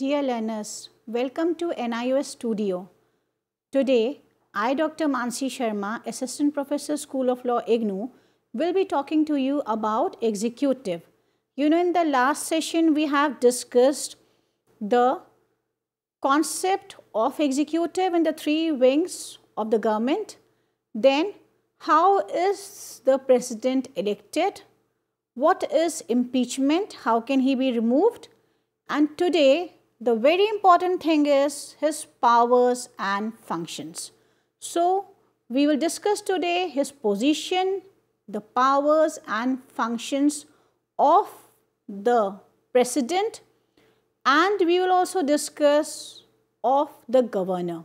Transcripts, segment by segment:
Dear learners, welcome to NIOS Studio. Today, I, Dr. Mansi Sharma, Assistant Professor, School of Law, IGNU, will be talking to you about executive. You know, in the last session, we have discussed the concept of executive and the three wings of the government. Then, how is the president elected? What is impeachment? How can he be removed? And today the very important thing is his powers and functions. So, we will discuss today his position, the powers and functions of the president and we will also discuss of the governor.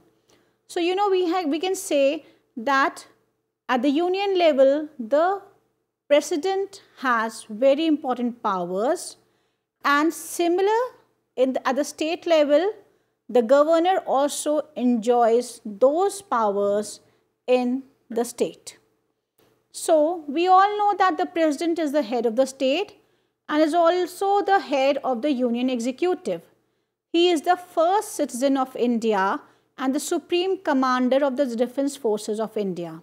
So, you know we, have, we can say that at the union level the president has very important powers and similar the, at the state level, the governor also enjoys those powers in the state. So, we all know that the president is the head of the state and is also the head of the union executive. He is the first citizen of India and the supreme commander of the defense forces of India.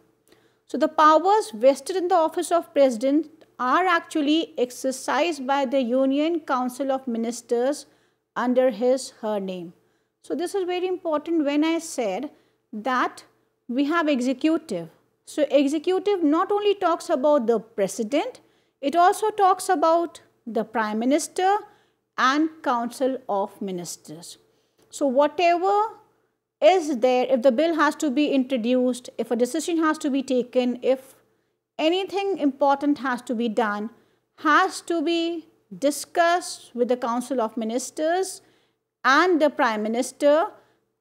So, the powers vested in the office of president are actually exercised by the Union Council of Ministers under his her name. So this is very important when I said that we have executive. So executive not only talks about the president, it also talks about the prime minister and council of ministers. So whatever is there, if the bill has to be introduced, if a decision has to be taken, if anything important has to be done, has to be discussed with the Council of Ministers and the Prime Minister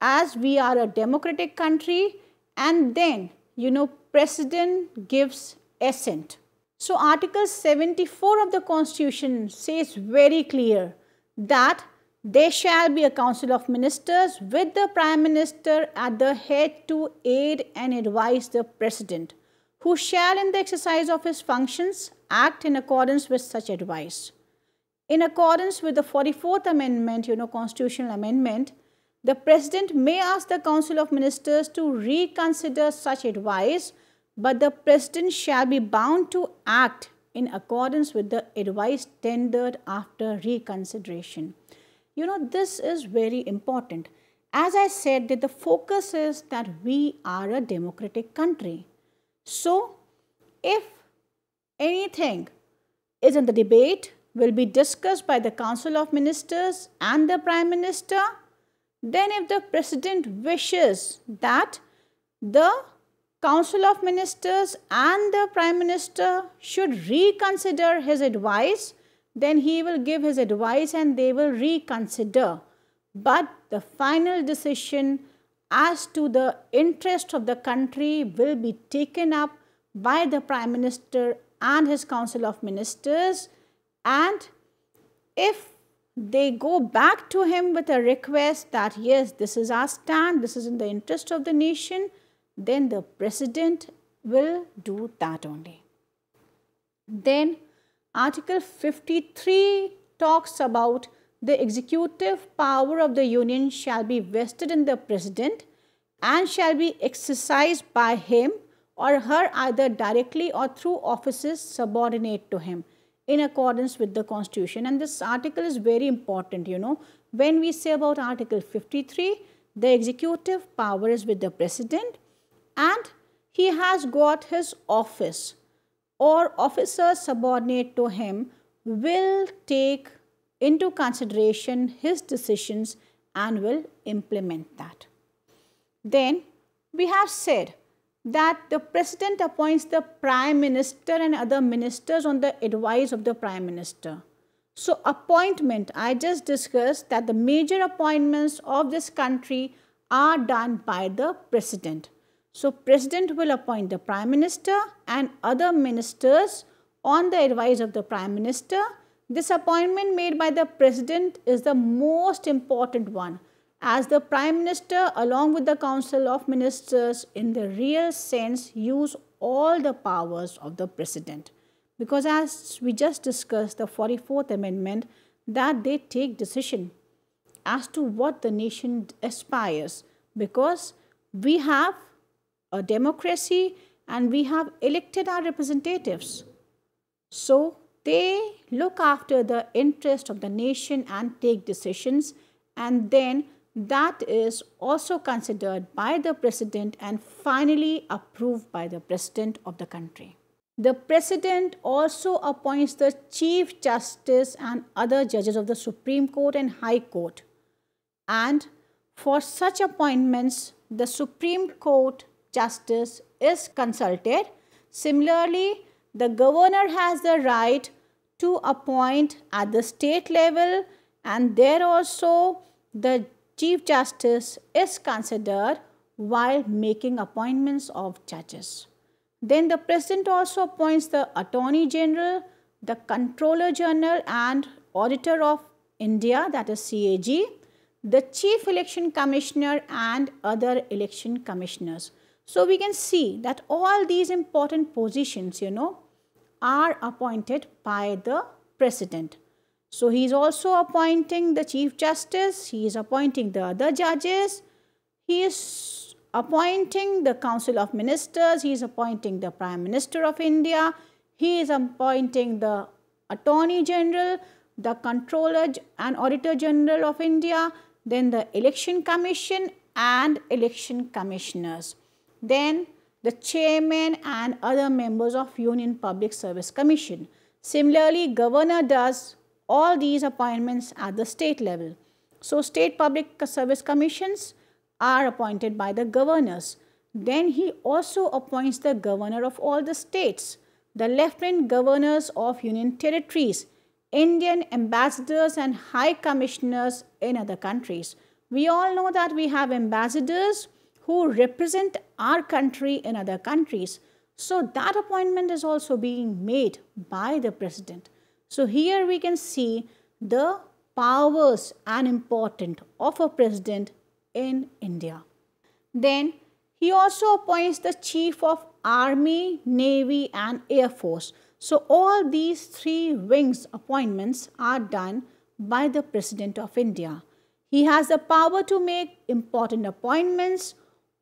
as we are a democratic country and then you know President gives assent. So Article 74 of the Constitution says very clear that there shall be a council of ministers with the prime minister at the head to aid and advise the president, who shall in the exercise of his functions act in accordance with such advice. In accordance with the 44th Amendment, you know, constitutional amendment, the President may ask the Council of Ministers to reconsider such advice, but the President shall be bound to act in accordance with the advice tendered after reconsideration. You know, this is very important. As I said, that the focus is that we are a democratic country. So, if anything is in the debate, will be discussed by the Council of Ministers and the Prime Minister. Then if the President wishes that the Council of Ministers and the Prime Minister should reconsider his advice, then he will give his advice and they will reconsider. But the final decision as to the interest of the country will be taken up by the Prime Minister and his Council of Ministers and if they go back to him with a request that yes this is our stand this is in the interest of the nation then the president will do that only then article 53 talks about the executive power of the union shall be vested in the president and shall be exercised by him or her either directly or through offices subordinate to him in accordance with the constitution and this article is very important you know when we say about article 53 the executive power is with the president and he has got his office or officers subordinate to him will take into consideration his decisions and will implement that. Then we have said that the president appoints the prime minister and other ministers on the advice of the prime minister. So appointment, I just discussed that the major appointments of this country are done by the president. So president will appoint the prime minister and other ministers on the advice of the prime minister. This appointment made by the president is the most important one as the Prime Minister along with the Council of Ministers in the real sense use all the powers of the President. Because as we just discussed the 44th Amendment that they take decision as to what the nation aspires because we have a democracy and we have elected our representatives. So they look after the interest of the nation and take decisions and then that is also considered by the president and finally approved by the president of the country. The president also appoints the chief justice and other judges of the Supreme Court and High Court. And for such appointments, the Supreme Court justice is consulted. Similarly, the governor has the right to appoint at the state level and there also the Chief Justice is considered while making appointments of judges. Then the President also appoints the Attorney General, the Controller General and Auditor of India that is CAG, the Chief Election Commissioner and other election commissioners. So we can see that all these important positions, you know, are appointed by the President. So he is also appointing the Chief Justice, he is appointing the other judges, he is appointing the Council of Ministers, he is appointing the Prime Minister of India, he is appointing the Attorney General, the Controller and Auditor General of India, then the Election Commission and Election Commissioners, then the Chairman and other members of Union Public Service Commission. Similarly, Governor does all these appointments at the state level. So state public service commissions are appointed by the governors. Then he also appoints the governor of all the states, the lieutenant governors of union territories, Indian ambassadors and high commissioners in other countries. We all know that we have ambassadors who represent our country in other countries. So that appointment is also being made by the president. So here we can see the powers and importance of a president in India. Then he also appoints the chief of army, navy and air force. So all these three wings appointments are done by the president of India. He has the power to make important appointments.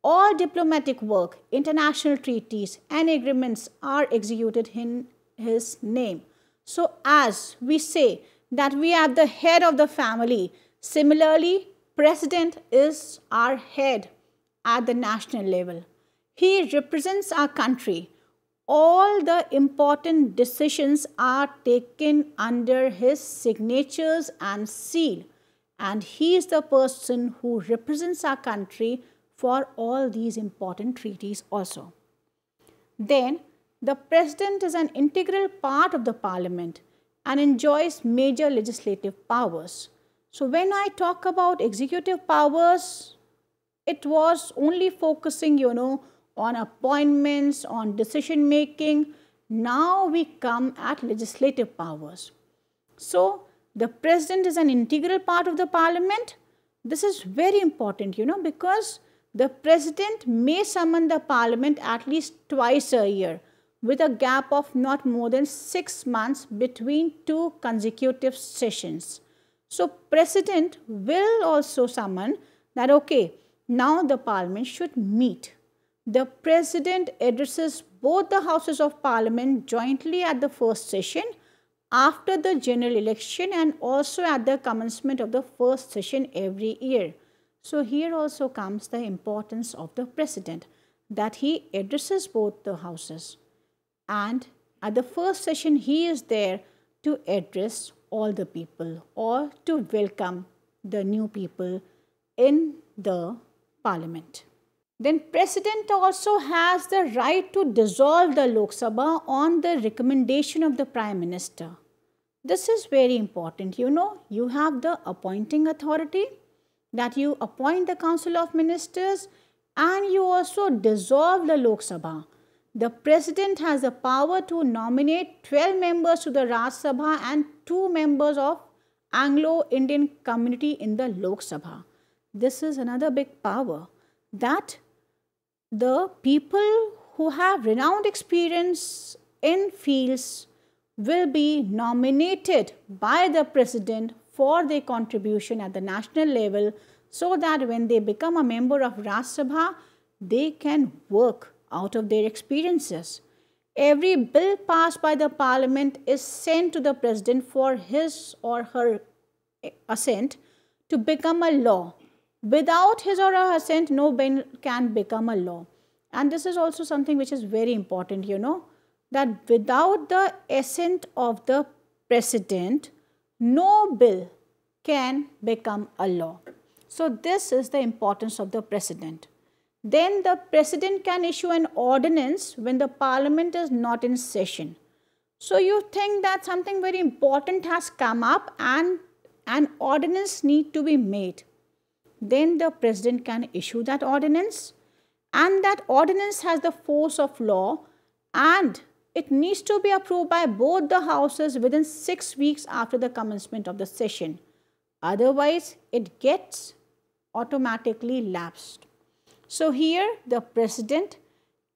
All diplomatic work, international treaties and agreements are executed in his name. So, as we say that we are the head of the family, similarly, president is our head at the national level. He represents our country. All the important decisions are taken under his signatures and seal. And he is the person who represents our country for all these important treaties also. Then the president is an integral part of the parliament and enjoys major legislative powers. So when I talk about executive powers, it was only focusing, you know, on appointments, on decision making. Now we come at legislative powers. So the president is an integral part of the parliament. This is very important, you know, because the president may summon the parliament at least twice a year with a gap of not more than six months between two consecutive sessions. So president will also summon that okay, now the parliament should meet. The president addresses both the houses of parliament jointly at the first session after the general election and also at the commencement of the first session every year. So here also comes the importance of the president that he addresses both the houses and at the first session he is there to address all the people or to welcome the new people in the parliament. Then President also has the right to dissolve the Lok Sabha on the recommendation of the Prime Minister. This is very important. You know, you have the appointing authority that you appoint the Council of Ministers and you also dissolve the Lok Sabha the President has the power to nominate 12 members to the Raj Sabha and 2 members of Anglo-Indian community in the Lok Sabha. This is another big power that the people who have renowned experience in fields will be nominated by the President for their contribution at the national level so that when they become a member of Raj Sabha, they can work out of their experiences. Every bill passed by the parliament is sent to the president for his or her eh, assent to become a law. Without his or her assent, no bill can become a law. And this is also something which is very important, you know, that without the assent of the president, no bill can become a law. So this is the importance of the president then the president can issue an ordinance when the parliament is not in session. So you think that something very important has come up and an ordinance need to be made. Then the president can issue that ordinance and that ordinance has the force of law and it needs to be approved by both the houses within six weeks after the commencement of the session. Otherwise, it gets automatically lapsed. So here the president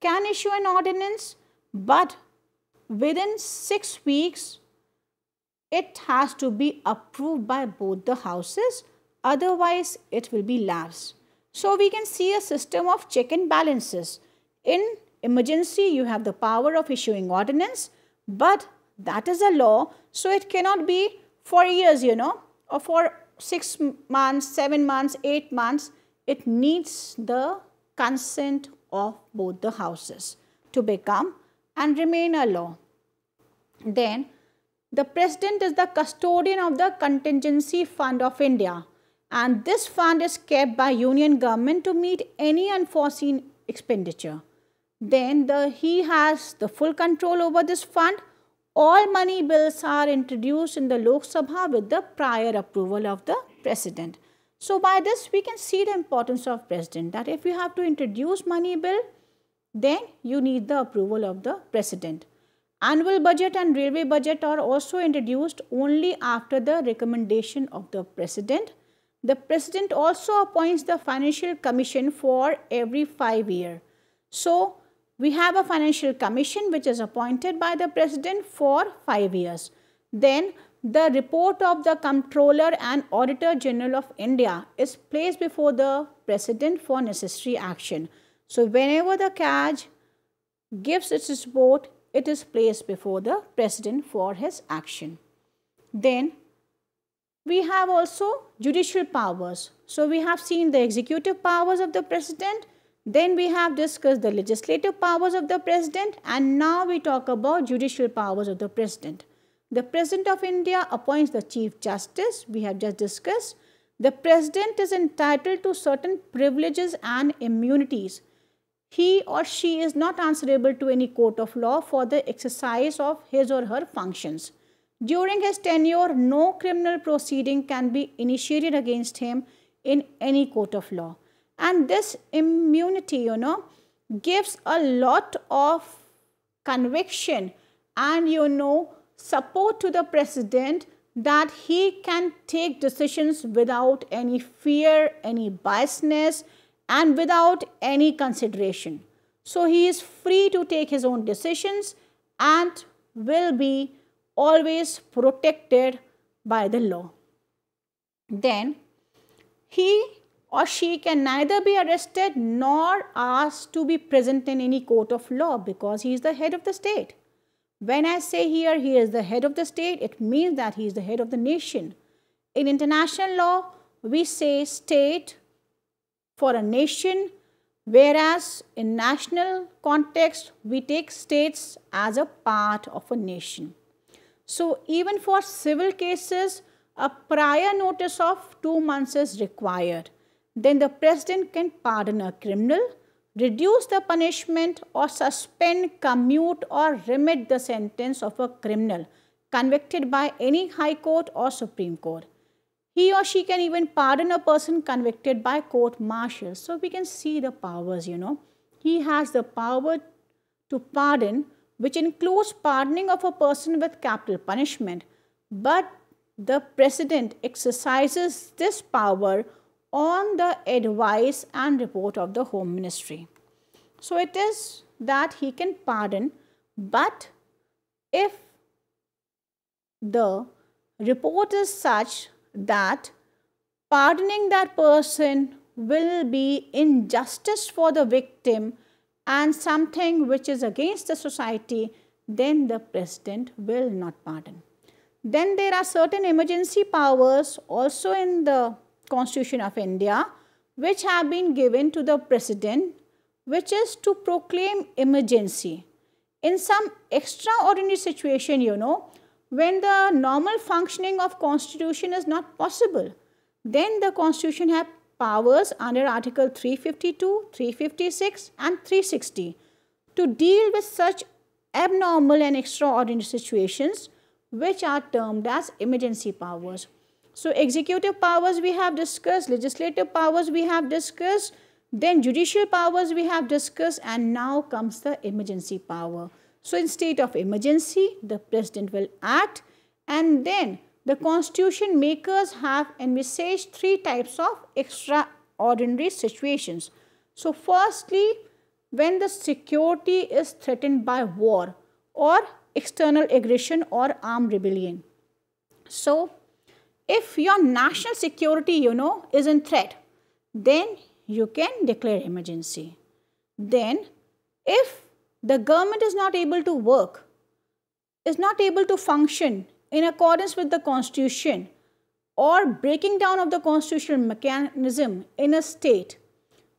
can issue an ordinance but within 6 weeks it has to be approved by both the houses otherwise it will be lapsed. So we can see a system of check and balances. In emergency you have the power of issuing ordinance but that is a law so it cannot be for years you know or for 6 months, 7 months, 8 months it needs the consent of both the houses to become and remain a law. Then the president is the custodian of the contingency fund of India and this fund is kept by union government to meet any unforeseen expenditure. Then the, he has the full control over this fund. All money bills are introduced in the Lok Sabha with the prior approval of the president. So by this we can see the importance of president that if you have to introduce money bill then you need the approval of the president. Annual budget and railway budget are also introduced only after the recommendation of the president. The president also appoints the financial commission for every five years. So we have a financial commission which is appointed by the president for five years. Then the report of the Comptroller and Auditor General of India is placed before the President for necessary action. So, whenever the caj gives its report, it is placed before the President for his action. Then, we have also judicial powers. So, we have seen the executive powers of the President, then we have discussed the legislative powers of the President and now we talk about judicial powers of the President. The President of India appoints the Chief Justice, we have just discussed. The President is entitled to certain privileges and immunities. He or she is not answerable to any court of law for the exercise of his or her functions. During his tenure, no criminal proceeding can be initiated against him in any court of law. And this immunity, you know, gives a lot of conviction and, you know, support to the president that he can take decisions without any fear, any biasness, and without any consideration. So he is free to take his own decisions and will be always protected by the law. Then he or she can neither be arrested nor asked to be present in any court of law because he is the head of the state. When I say here he is the head of the state, it means that he is the head of the nation. In international law, we say state for a nation, whereas in national context, we take states as a part of a nation. So even for civil cases, a prior notice of two months is required. Then the president can pardon a criminal reduce the punishment or suspend, commute or remit the sentence of a criminal convicted by any high court or supreme court. He or she can even pardon a person convicted by court martial. So we can see the powers, you know. He has the power to pardon, which includes pardoning of a person with capital punishment. But the president exercises this power on the advice and report of the Home Ministry. So it is that he can pardon, but if the report is such that pardoning that person will be injustice for the victim and something which is against the society, then the president will not pardon. Then there are certain emergency powers also in the Constitution of India which have been given to the President which is to proclaim emergency. In some extraordinary situation, you know, when the normal functioning of Constitution is not possible, then the Constitution have powers under Article 352, 356 and 360 to deal with such abnormal and extraordinary situations which are termed as emergency powers. So executive powers we have discussed, legislative powers we have discussed, then judicial powers we have discussed and now comes the emergency power. So in state of emergency, the president will act and then the constitution makers have envisaged three types of extraordinary situations. So firstly, when the security is threatened by war or external aggression or armed rebellion. So if your national security, you know, is in threat, then you can declare emergency. Then if the government is not able to work, is not able to function in accordance with the constitution or breaking down of the constitutional mechanism in a state,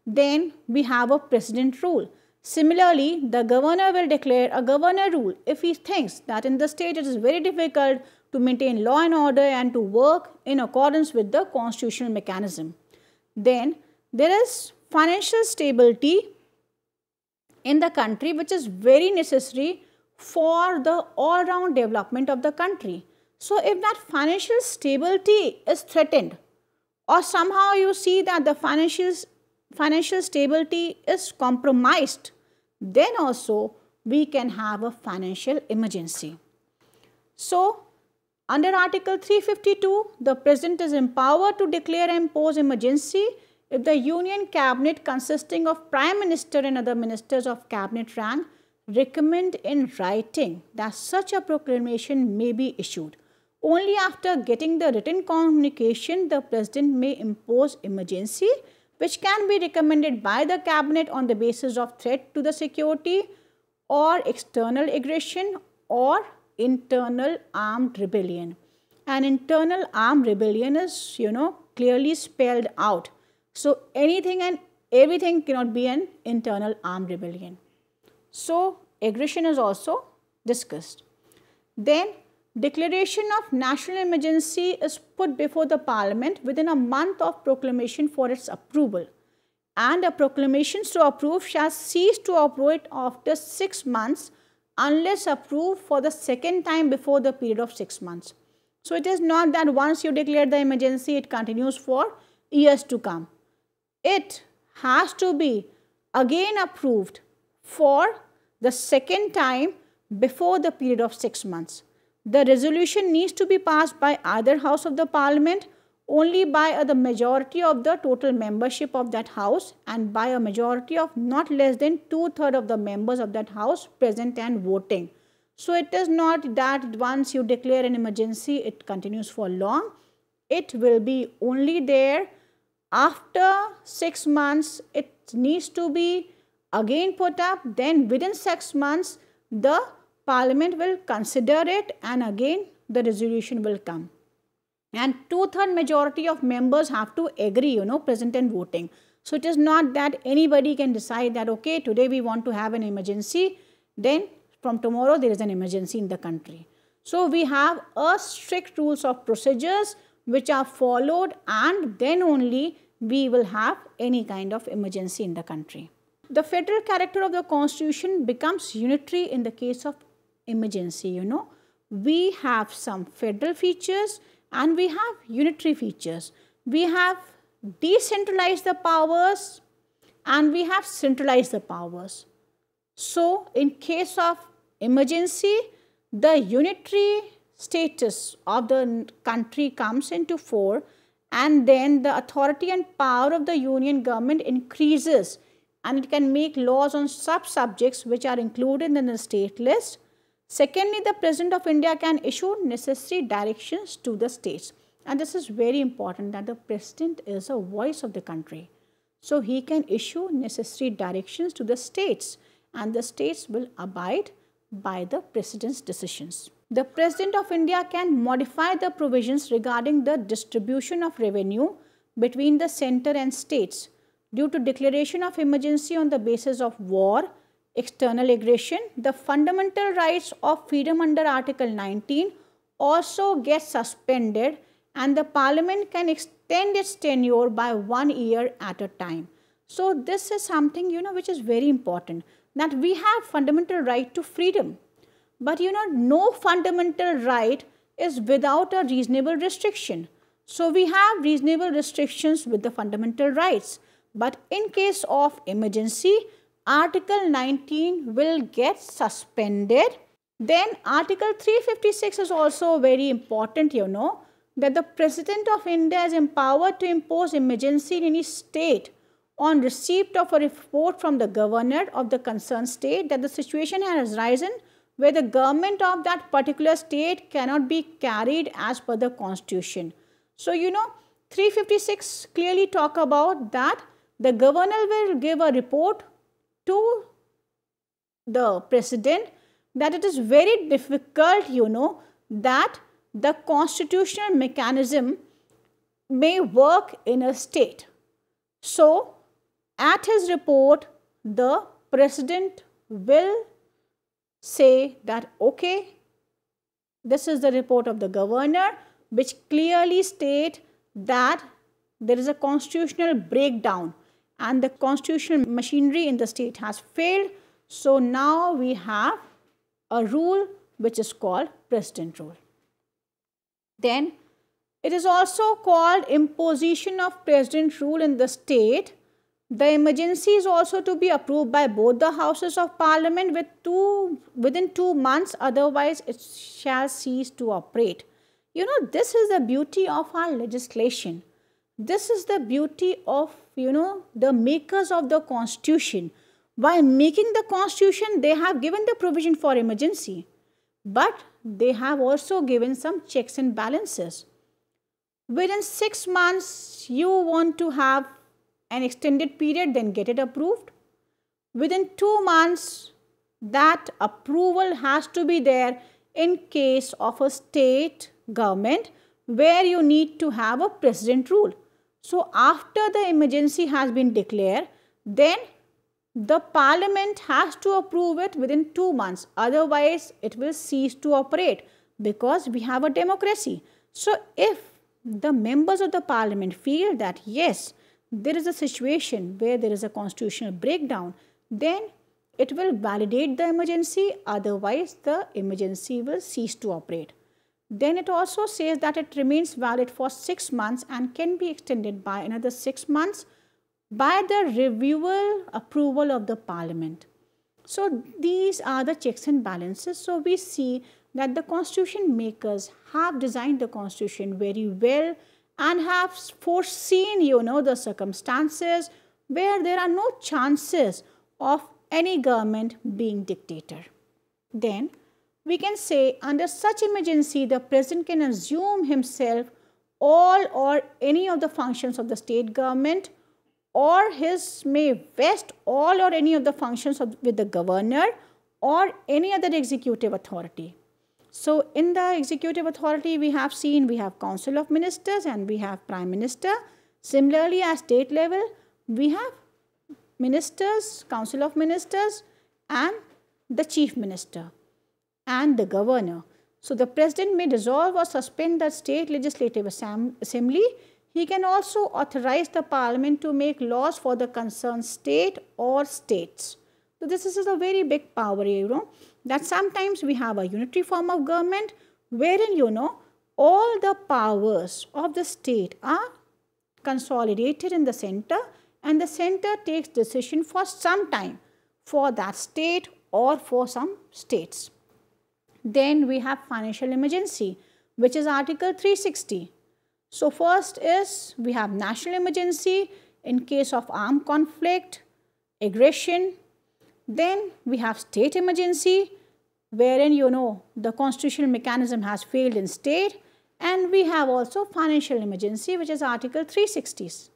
then we have a president rule. Similarly, the governor will declare a governor rule if he thinks that in the state it is very difficult to maintain law and order and to work in accordance with the constitutional mechanism. Then there is financial stability in the country which is very necessary for the all-round development of the country. So if that financial stability is threatened or somehow you see that the financial, financial stability is compromised, then also we can have a financial emergency. So under Article 352, the President is empowered to declare and impose emergency if the Union Cabinet consisting of Prime Minister and other ministers of cabinet rank recommend in writing that such a proclamation may be issued. Only after getting the written communication, the President may impose emergency which can be recommended by the cabinet on the basis of threat to the security or external aggression or internal armed rebellion. An internal armed rebellion is, you know, clearly spelled out. So anything and everything cannot be an internal armed rebellion. So aggression is also discussed. Then declaration of national emergency is put before the parliament within a month of proclamation for its approval and a proclamation to approve shall cease to operate after 6 months unless approved for the second time before the period of 6 months. So it is not that once you declare the emergency it continues for years to come. It has to be again approved for the second time before the period of 6 months. The resolution needs to be passed by either house of the parliament only by uh, the majority of the total membership of that house and by a majority of not less than two-thirds of the members of that house present and voting. So it is not that once you declare an emergency, it continues for long. It will be only there after six months, it needs to be again put up. Then within six months, the parliament will consider it and again the resolution will come and two-third majority of members have to agree, you know, present and voting. So it is not that anybody can decide that, okay, today we want to have an emergency, then from tomorrow there is an emergency in the country. So we have a strict rules of procedures which are followed and then only we will have any kind of emergency in the country. The federal character of the constitution becomes unitary in the case of emergency, you know. We have some federal features and we have unitary features. We have decentralized the powers and we have centralized the powers. So, in case of emergency, the unitary status of the country comes into four and then the authority and power of the union government increases and it can make laws on sub-subjects which are included in the state list Secondly, the President of India can issue necessary directions to the states. And this is very important that the President is a voice of the country. So, he can issue necessary directions to the states and the states will abide by the President's decisions. The President of India can modify the provisions regarding the distribution of revenue between the center and states due to declaration of emergency on the basis of war, external aggression, the fundamental rights of freedom under Article 19 also get suspended and the parliament can extend its tenure by one year at a time. So this is something, you know, which is very important that we have fundamental right to freedom. But, you know, no fundamental right is without a reasonable restriction. So we have reasonable restrictions with the fundamental rights. But in case of emergency, Article 19 will get suspended. Then Article 356 is also very important, you know, that the President of India is empowered to impose emergency in any state on receipt of a report from the governor of the concerned state that the situation has arisen where the government of that particular state cannot be carried as per the constitution. So, you know, 356 clearly talk about that the governor will give a report to the president that it is very difficult, you know, that the constitutional mechanism may work in a state. So, at his report, the president will say that, okay, this is the report of the governor, which clearly state that there is a constitutional breakdown and the constitutional machinery in the state has failed. So now we have a rule which is called president rule. Then it is also called imposition of president rule in the state. The emergency is also to be approved by both the houses of parliament with two, within two months otherwise it shall cease to operate. You know this is the beauty of our legislation this is the beauty of, you know, the makers of the constitution. By making the constitution, they have given the provision for emergency, but they have also given some checks and balances. Within six months, you want to have an extended period, then get it approved. Within two months, that approval has to be there in case of a state government where you need to have a president rule. So, after the emergency has been declared, then the parliament has to approve it within two months. Otherwise, it will cease to operate because we have a democracy. So, if the members of the parliament feel that yes, there is a situation where there is a constitutional breakdown, then it will validate the emergency, otherwise the emergency will cease to operate. Then it also says that it remains valid for 6 months and can be extended by another 6 months by the review approval of the parliament. So these are the checks and balances. So we see that the constitution makers have designed the constitution very well and have foreseen you know the circumstances where there are no chances of any government being dictator. Then we can say under such emergency the president can assume himself all or any of the functions of the state government or his may vest all or any of the functions of, with the governor or any other executive authority. So in the executive authority we have seen we have council of ministers and we have prime minister. Similarly at state level we have ministers, council of ministers and the chief minister and the governor. So, the president may dissolve or suspend the state legislative assembly. He can also authorize the parliament to make laws for the concerned state or states. So, this is a very big power, you know, that sometimes we have a unitary form of government wherein, you know, all the powers of the state are consolidated in the center and the center takes decision for some time for that state or for some states. Then we have financial emergency, which is Article 360. So first is we have national emergency in case of armed conflict, aggression. Then we have state emergency, wherein you know the constitutional mechanism has failed in state. And we have also financial emergency, which is Article 360s.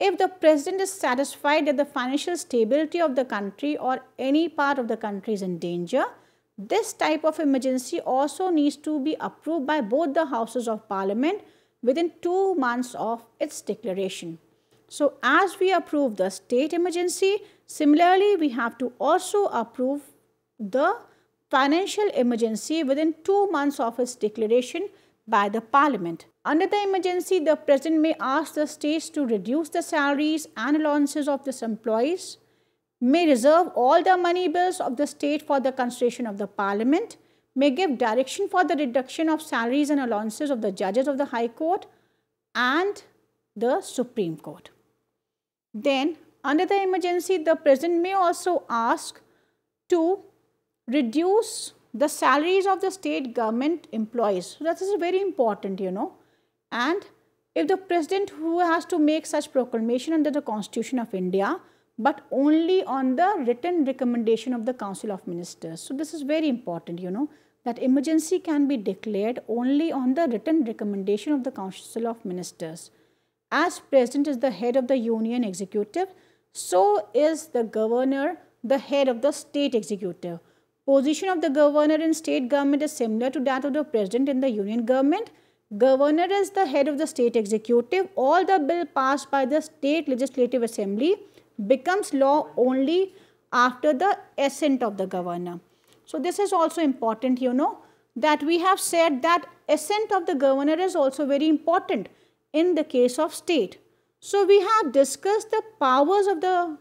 If the president is satisfied that the financial stability of the country or any part of the country is in danger, this type of emergency also needs to be approved by both the houses of parliament within two months of its declaration. So as we approve the state emergency, similarly we have to also approve the financial emergency within two months of its declaration by the parliament. Under the emergency, the president may ask the states to reduce the salaries and allowances of its employees may reserve all the money bills of the state for the consideration of the parliament, may give direction for the reduction of salaries and allowances of the judges of the High Court and the Supreme Court. Then under the emergency, the president may also ask to reduce the salaries of the state government employees. So that is very important, you know. And if the president who has to make such proclamation under the Constitution of India but only on the written recommendation of the Council of Ministers. So this is very important, you know, that emergency can be declared only on the written recommendation of the Council of Ministers. As President is the head of the Union Executive, so is the Governor the head of the State Executive. Position of the Governor in State Government is similar to that of the President in the Union Government. Governor is the head of the State Executive. All the bill passed by the State Legislative Assembly becomes law only after the assent of the governor. So this is also important, you know, that we have said that assent of the governor is also very important in the case of state. So we have discussed the powers of the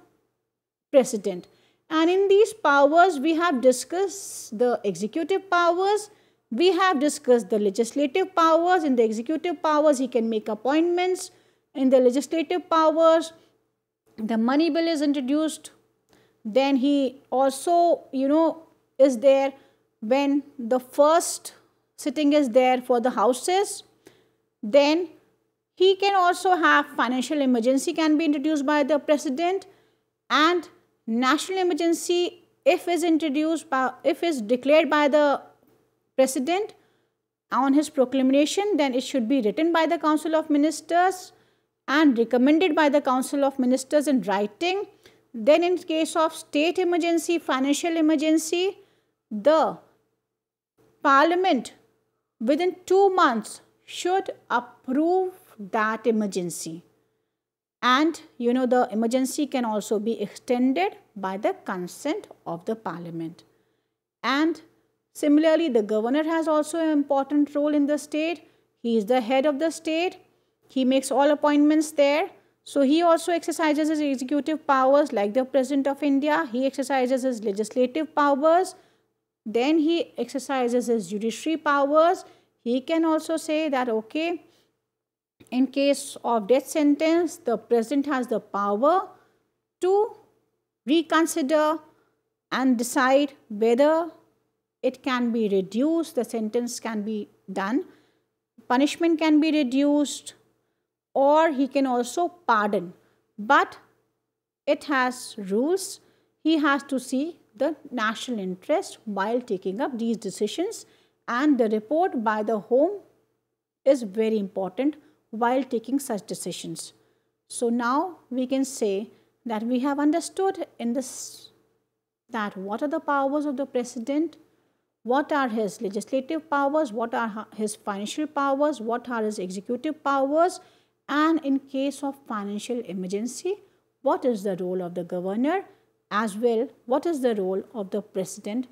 president and in these powers we have discussed the executive powers, we have discussed the legislative powers, in the executive powers he can make appointments, in the legislative powers the money bill is introduced then he also you know is there when the first sitting is there for the houses then he can also have financial emergency can be introduced by the president and national emergency if is introduced by if is declared by the president on his proclamation then it should be written by the council of ministers and recommended by the Council of Ministers in writing. Then in case of state emergency, financial emergency, the parliament within two months should approve that emergency. And you know the emergency can also be extended by the consent of the parliament. And similarly the governor has also an important role in the state. He is the head of the state he makes all appointments there. So he also exercises his executive powers like the President of India. He exercises his legislative powers. Then he exercises his judiciary powers. He can also say that, okay, in case of death sentence, the President has the power to reconsider and decide whether it can be reduced, the sentence can be done, punishment can be reduced, or he can also pardon. But it has rules. He has to see the national interest while taking up these decisions and the report by the home is very important while taking such decisions. So now we can say that we have understood in this that what are the powers of the president, what are his legislative powers, what are his financial powers, what are his executive powers, and in case of financial emergency, what is the role of the governor as well, what is the role of the president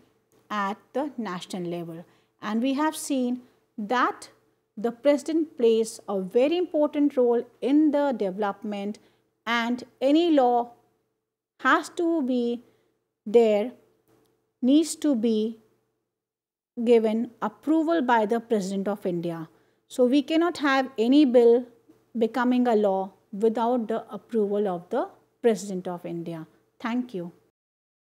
at the national level. And we have seen that the president plays a very important role in the development and any law has to be there, needs to be given approval by the President of India. So we cannot have any bill becoming a law without the approval of the President of India. Thank you.